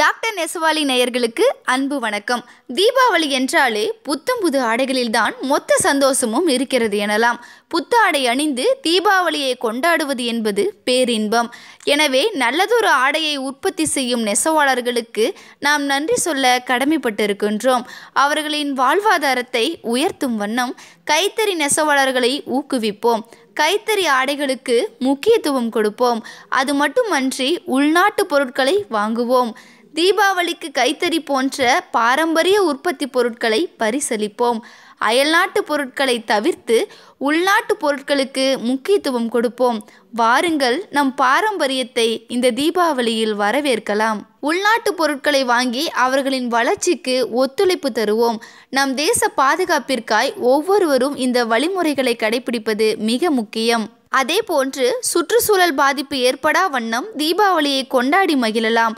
doctor நெசவாலி நேயர்களுக்கு அன்பு வணக்கம் தீபாவளி என்றாலே புத்தம் புது ஆடைகளில்தான் மொத்த சந்தோஷமும் இருக்கிறது எனலாம் புத்தாடை அணிந்து தீபாவளியை கொண்டாடுவது என்பது பேரின்பம் எனவே நல்லதொரு ஆடையை உற்பத்தி செய்யும் நெசவாளர்களுக்கு நாம் நன்றி சொல்ல கடமைப்பட்டிருக்கின்றோம் அவர்களின் வாழ்வாதாரத்தை உயர்த்தும் வண்ணம் கைத்தறி நெசவாளர்களை ஊக்குவிப்போம் கைத்தறி ஆடைகளுக்கு முக்கியத்துவம் கொடுப்போம் அது மட்டுமன்றி உள்நாட்டு பொருட்களை வாங்குவோம் தீபாவளிக்கு கைத்தறி போன்ற பாரம்பரிய உற்பத்தி பொருட்களை பரிசளிப்போம் அயல்நாட்டு பொருட்களை தவிர்த்து உள்நாட்டு பொருட்களுக்கு முக்கியத்துவம் கொடுப்போம் வாருங்கள் நம் பாரம்பரியத்தை இந்த தீபாவளியில் வரவேற்கலாம் உள்நாட்டு பொருட்களை வாங்கி அவர்களின் வளர்ச்சிக்கு ஒத்துழைப்பு தருவோம் நம் தேச பாதுகாப்பிற்காய் ஒவ்வொருவரும் இந்த வழிமுறைகளை கடைபிடிப்பது மிக முக்கியம் அதே போன்று சுற்றுச்சூழல் பாதிப்பு ஏற்படா வண்ணம் தீபாவளியை கொண்டாடி மகிழலாம்